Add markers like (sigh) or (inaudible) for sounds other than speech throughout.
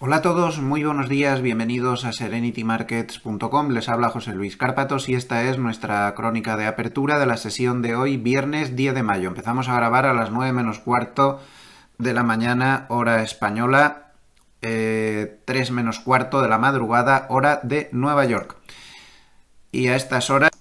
Hola a todos, muy buenos días, bienvenidos a serenitymarkets.com. Les habla José Luis Cárpatos y esta es nuestra crónica de apertura de la sesión de hoy, viernes 10 de mayo. Empezamos a grabar a las 9 menos cuarto de la mañana, hora española, 3 eh, menos cuarto de la madrugada, hora de Nueva York. Y a estas horas,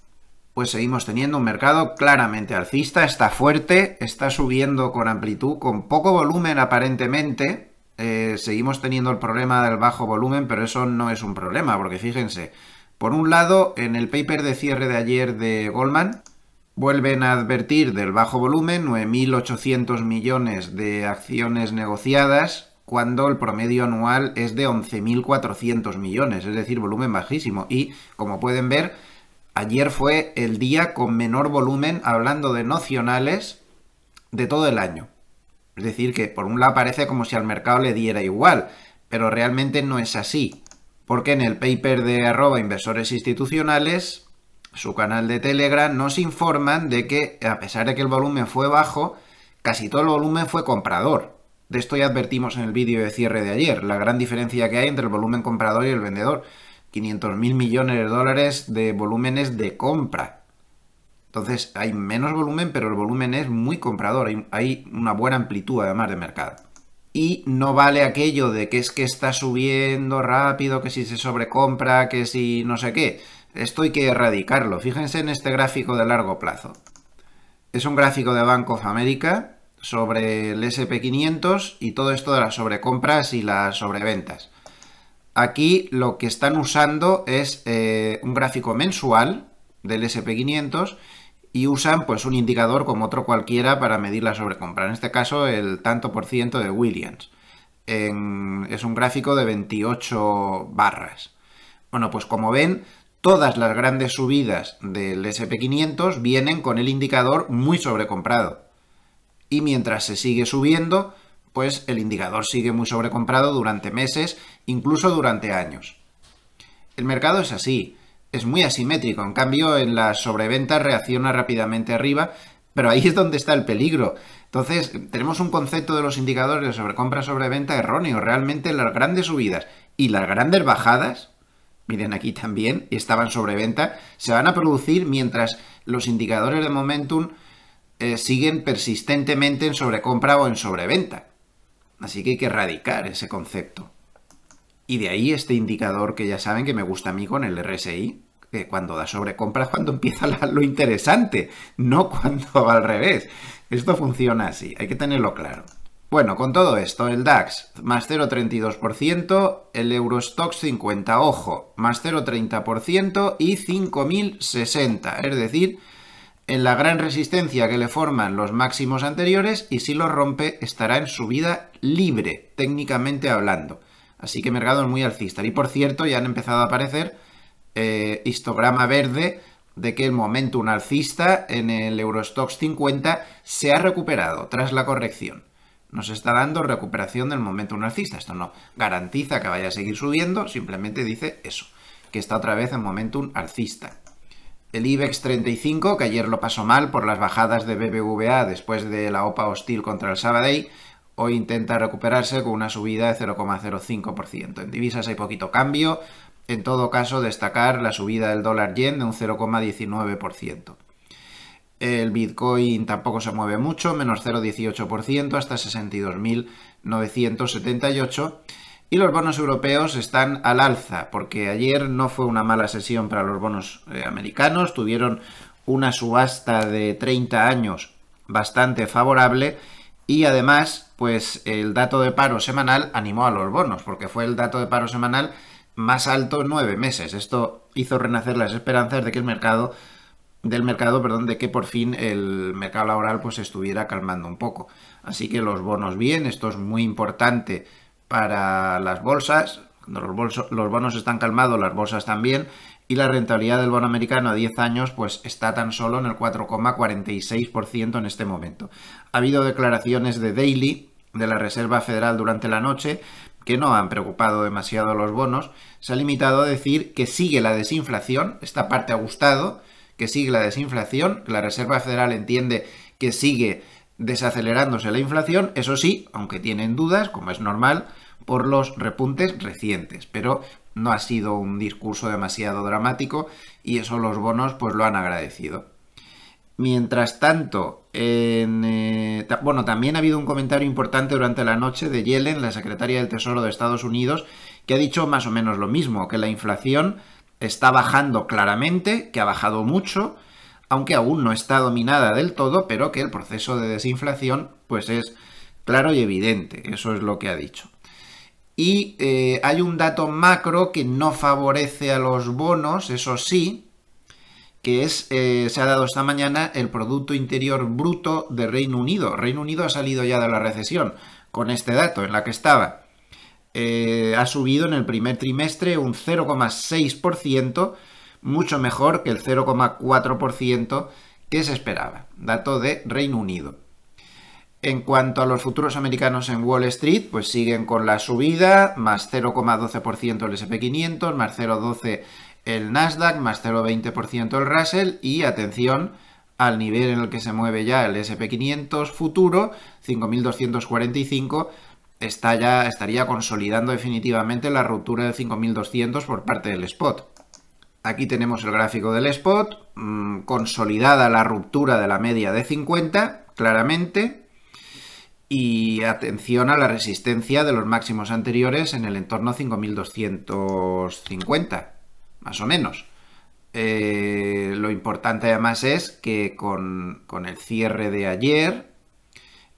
pues seguimos teniendo un mercado claramente alcista, está fuerte, está subiendo con amplitud, con poco volumen aparentemente eh, seguimos teniendo el problema del bajo volumen, pero eso no es un problema, porque fíjense, por un lado, en el paper de cierre de ayer de Goldman, vuelven a advertir del bajo volumen, 9.800 millones de acciones negociadas, cuando el promedio anual es de 11.400 millones, es decir, volumen bajísimo. Y, como pueden ver, ayer fue el día con menor volumen, hablando de nocionales, de todo el año. Es decir, que por un lado parece como si al mercado le diera igual, pero realmente no es así. Porque en el paper de arroba inversores institucionales, su canal de Telegram, nos informan de que a pesar de que el volumen fue bajo, casi todo el volumen fue comprador. De esto ya advertimos en el vídeo de cierre de ayer, la gran diferencia que hay entre el volumen comprador y el vendedor. mil millones de dólares de volúmenes de compra. Entonces hay menos volumen, pero el volumen es muy comprador, hay, una buena amplitud además de mercado. Y no vale aquello de que es que está subiendo rápido, que si se sobrecompra, que si no sé qué. Esto hay que erradicarlo. Fíjense en este gráfico de largo plazo. Es un gráfico de Bank of America sobre el SP500 y todo esto de las sobrecompras y las sobreventas. Aquí lo que están usando es eh, un gráfico mensual del SP500 y usan pues un indicador como otro cualquiera para medir la sobrecompra. En este caso el tanto por ciento de Williams. es un gráfico de 28 barras. Bueno, pues como ven, todas las grandes subidas del SP500 vienen con el indicador muy sobrecomprado. Y mientras se sigue subiendo, pues el indicador sigue muy sobrecomprado durante meses, incluso durante años. El mercado es así es muy asimétrico. En cambio, en la sobreventa reacciona rápidamente arriba, pero ahí es donde está el peligro. Entonces, tenemos un concepto de los indicadores de sobrecompra sobreventa erróneo. Realmente las grandes subidas y las grandes bajadas, miren aquí también, estaban sobreventa, se van a producir mientras los indicadores de momentum eh, siguen persistentemente en sobrecompra o en sobreventa. Así que hay que erradicar ese concepto. Y de ahí este indicador que ya saben que me gusta a mí con el RSI, cuando da sobrecompra cuando empieza lo interesante, no cuando va (laughs) al revés. Esto funciona así, hay que tenerlo claro. Bueno, con todo esto, el DAX más 0,32%, el Eurostox 50, ojo, más 0,30% y 5.060, es decir, en la gran resistencia que le forman los máximos anteriores y si lo rompe estará en subida libre, técnicamente hablando. Así que mercado es muy alcista. Y por cierto, ya han empezado a aparecer eh, histograma verde de que el momento alcista en el Eurostox 50 se ha recuperado tras la corrección. Nos está dando recuperación del momento alcista. Esto no garantiza que vaya a seguir subiendo, simplemente dice eso, que está otra vez en momentum alcista. El IBEX 35, que ayer lo pasó mal por las bajadas de BBVA después de la OPA hostil contra el Sabadell, hoy intenta recuperarse con una subida de 0,05%. En divisas hay poquito cambio, en todo caso, destacar la subida del dólar yen de un 0,19%. El Bitcoin tampoco se mueve mucho, menos 0,18% hasta 62.978. Y los bonos europeos están al alza, porque ayer no fue una mala sesión para los bonos eh, americanos, tuvieron una subasta de 30 años bastante favorable y además, pues el dato de paro semanal animó a los bonos, porque fue el dato de paro semanal más alto nueve meses. Esto hizo renacer las esperanzas de que el mercado del mercado, perdón, de que por fin el mercado laboral pues estuviera calmando un poco. Así que los bonos bien, esto es muy importante para las bolsas, cuando los, los bonos están calmados, las bolsas también, y la rentabilidad del bono americano a 10 años pues está tan solo en el 4,46% en este momento. Ha habido declaraciones de Daily de la Reserva Federal durante la noche que no han preocupado demasiado los bonos, se ha limitado a decir que sigue la desinflación, esta parte ha gustado, que sigue la desinflación, la Reserva Federal entiende que sigue desacelerándose la inflación, eso sí, aunque tienen dudas, como es normal, por los repuntes recientes, pero no ha sido un discurso demasiado dramático y eso los bonos pues lo han agradecido. Mientras tanto, eh, bueno, también ha habido un comentario importante durante la noche de Yellen, la secretaria del Tesoro de Estados Unidos, que ha dicho más o menos lo mismo, que la inflación está bajando claramente, que ha bajado mucho, aunque aún no está dominada del todo, pero que el proceso de desinflación pues es claro y evidente, eso es lo que ha dicho. Y eh, hay un dato macro que no favorece a los bonos, eso sí, que es, eh, se ha dado esta mañana el Producto Interior Bruto de Reino Unido. Reino Unido ha salido ya de la recesión con este dato en la que estaba. Eh, ha subido en el primer trimestre un 0,6%, mucho mejor que el 0,4% que se esperaba. Dato de Reino Unido. En cuanto a los futuros americanos en Wall Street, pues siguen con la subida, más 0,12% el SP500, más 0,12% el Nasdaq, más 0,20% el Russell y atención al nivel en el que se mueve ya el SP500 futuro, 5.245, está ya, estaría consolidando definitivamente la ruptura de 5.200 por parte del spot. Aquí tenemos el gráfico del spot, mm, consolidada la ruptura de la media de 50, claramente, y atención a la resistencia de los máximos anteriores en el entorno 5.250 más o menos. Eh, lo importante además es que con, con el cierre de ayer,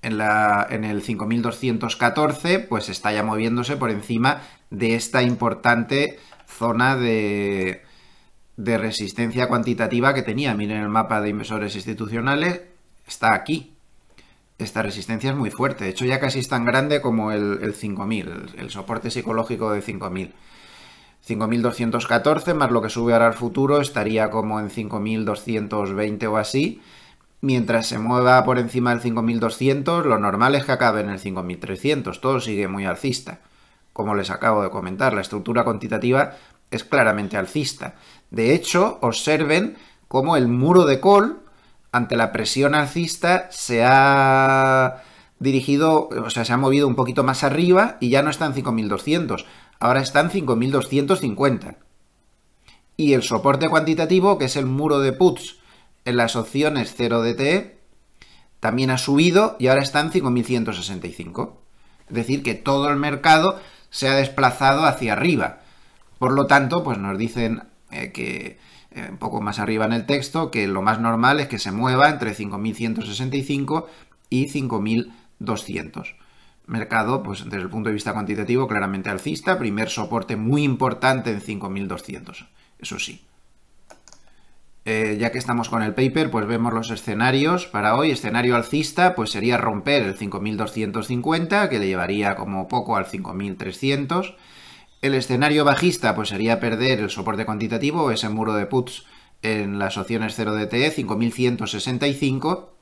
en, la, en, el 5214, pues está ya moviéndose por encima de esta importante zona de, de resistencia cuantitativa que tenía. Miren el mapa de inversores institucionales, está aquí. Esta resistencia es muy fuerte, de hecho ya casi es tan grande como el, 5000, el soporte psicológico de 5000. 5.214 más lo que sube ahora al futuro estaría como en 5.220 o así. Mientras se mueva por encima del 5.200, lo normal es que acabe en el 5.300. Todo sigue muy alcista. Como les acabo de comentar, la estructura cuantitativa es claramente alcista. De hecho, observen cómo el muro de col, ante la presión alcista, se ha dirigido, o sea, se ha movido un poquito más arriba y ya no está en 5200 ahora están 5.250. Y el soporte cuantitativo, que es el muro de puts en las opciones 0DTE, también ha subido y ahora están 5.165. Es decir, que todo el mercado se ha desplazado hacia arriba. Por lo tanto, pues nos dicen eh, que eh, un poco más arriba en el texto, que lo más normal es que se mueva entre 5.165 y 5.200 mercado, pues desde el punto de vista cuantitativo, claramente alcista, primer soporte muy importante en 5200, eso sí. Eh, ya que estamos con el paper, pues vemos los escenarios para hoy. Escenario alcista, pues sería romper el 5250, que le llevaría como poco al 5300. El escenario bajista, pues sería perder el soporte cuantitativo, ese muro de puts en las opciones 0DTE, 5165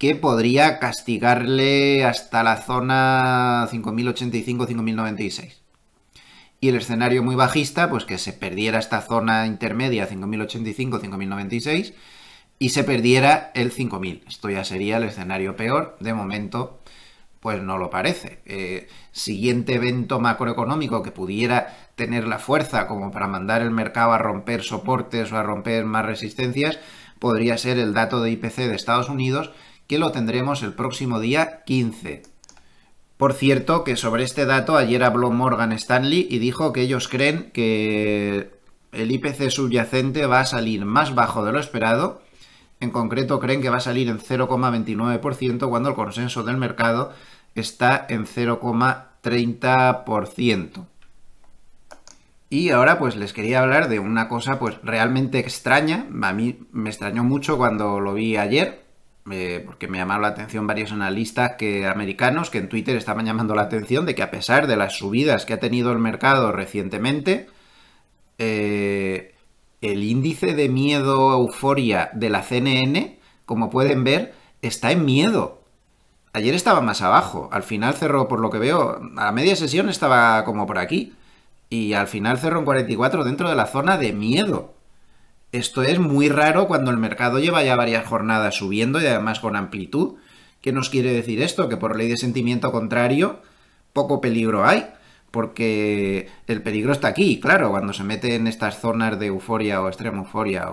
que podría castigarle hasta la zona 5085-5096. Y el escenario muy bajista, pues que se perdiera esta zona intermedia 5085-5096 y se perdiera el 5000. Esto ya sería el escenario peor. De momento, pues no lo parece. Eh, siguiente evento macroeconómico que pudiera tener la fuerza como para mandar el mercado a romper soportes o a romper más resistencias podría ser el dato de IPC de Estados Unidos que lo tendremos el próximo día 15. Por cierto, que sobre este dato ayer habló Morgan Stanley y dijo que ellos creen que el IPC subyacente va a salir más bajo de lo esperado. En concreto, creen que va a salir en 0,29% cuando el consenso del mercado está en 0,30%. Y ahora pues les quería hablar de una cosa pues realmente extraña. A mí me extrañó mucho cuando lo vi ayer porque me llamaron la atención varios analistas que, americanos que en Twitter estaban llamando la atención de que a pesar de las subidas que ha tenido el mercado recientemente, eh, el índice de miedo euforia de la CNN, como pueden ver, está en miedo. Ayer estaba más abajo, al final cerró, por lo que veo, a media sesión estaba como por aquí, y al final cerró en 44 dentro de la zona de miedo. Esto es muy raro cuando el mercado lleva ya varias jornadas subiendo y además con amplitud. ¿Qué nos quiere decir esto? Que por ley de sentimiento contrario, poco peligro hay, porque el peligro está aquí, claro, cuando se mete en estas zonas de euforia o extrema euforia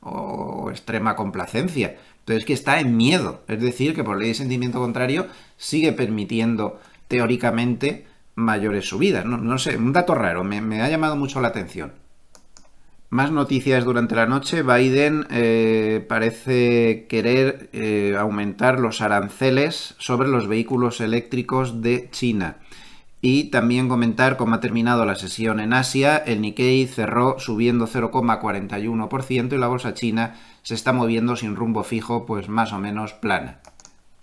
o, extrema complacencia. Entonces que está en miedo, es decir, que por ley de sentimiento contrario sigue permitiendo teóricamente mayores subidas. No, sé, un dato raro, me ha llamado mucho la atención. Más noticias durante la noche. Biden eh, parece querer eh, aumentar los aranceles sobre los vehículos eléctricos de China. Y también comentar cómo ha terminado la sesión en Asia. El Nikkei cerró subiendo 0,41% y la bolsa china se está moviendo sin rumbo fijo, pues más o menos plana.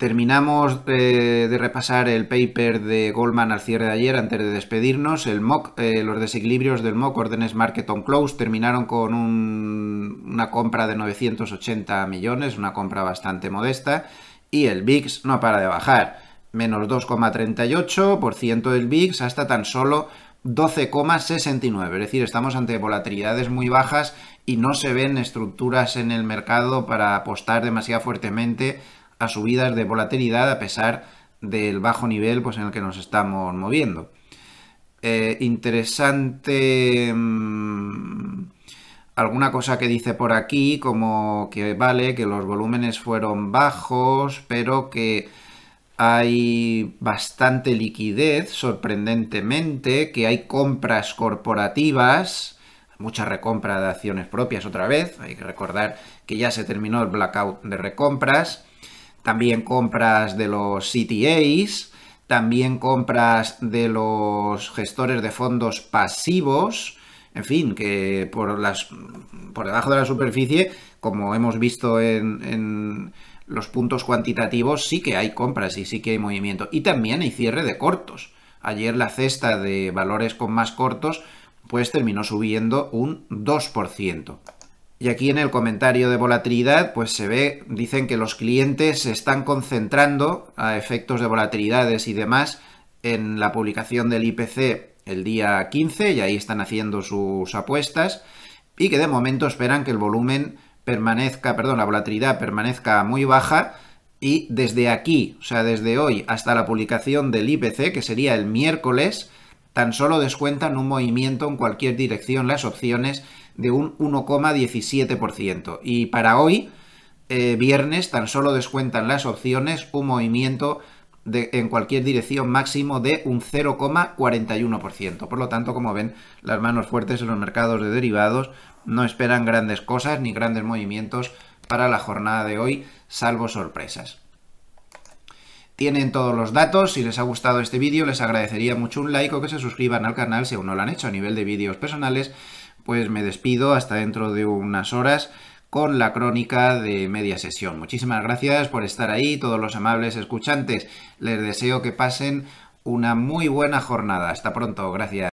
Terminamos eh, de repasar el paper de Goldman al cierre de ayer antes de despedirnos. El MOC, eh, los desequilibrios del MOC, órdenes market on close, terminaron con una compra de 980 millones, una compra bastante modesta. Y el VIX no para de bajar, menos 2,38% del VIX hasta tan solo 12,69. Es decir, estamos ante volatilidades muy bajas y no se ven estructuras en el mercado para apostar demasiado fuertemente a subidas de volatilidad a pesar del bajo nivel pues, en el que nos estamos moviendo. Eh, interesante mm, alguna cosa que dice por aquí, como que vale, que los volúmenes fueron bajos, pero que hay bastante liquidez, sorprendentemente, que hay compras corporativas, mucha recompra de acciones propias otra vez, hay que recordar que ya se terminó el blackout de recompras, también compras de los CTAs, también compras de los gestores de fondos pasivos, en fin, que por, las, por debajo de la superficie, como hemos visto en, en los puntos cuantitativos, sí que hay compras y sí que hay movimiento. Y también hay cierre de cortos. Ayer la cesta de valores con más cortos pues terminó subiendo un 2%. Y aquí en el comentario de volatilidad, pues se ve, dicen que los clientes se están concentrando a efectos de volatilidades y demás en la publicación del IPC el día 15 y ahí están haciendo sus apuestas y que de momento esperan que el volumen permanezca, perdón, la volatilidad permanezca muy baja y desde aquí, o sea, desde hoy hasta la publicación del IPC, que sería el miércoles, tan solo descuentan un movimiento en cualquier dirección las opciones de un 1,17%. Y para hoy, eh, viernes, tan solo descuentan las opciones un movimiento de, en cualquier dirección máximo de un 0,41%. Por lo tanto, como ven, las manos fuertes en los mercados de derivados no esperan grandes cosas ni grandes movimientos para la jornada de hoy, salvo sorpresas. Tienen todos los datos, si les ha gustado este vídeo les agradecería mucho un like o que se suscriban al canal si aún no lo han hecho a nivel de vídeos personales pues me despido hasta dentro de unas horas con la crónica de media sesión. Muchísimas gracias por estar ahí, todos los amables escuchantes. Les deseo que pasen una muy buena jornada. Hasta pronto, gracias.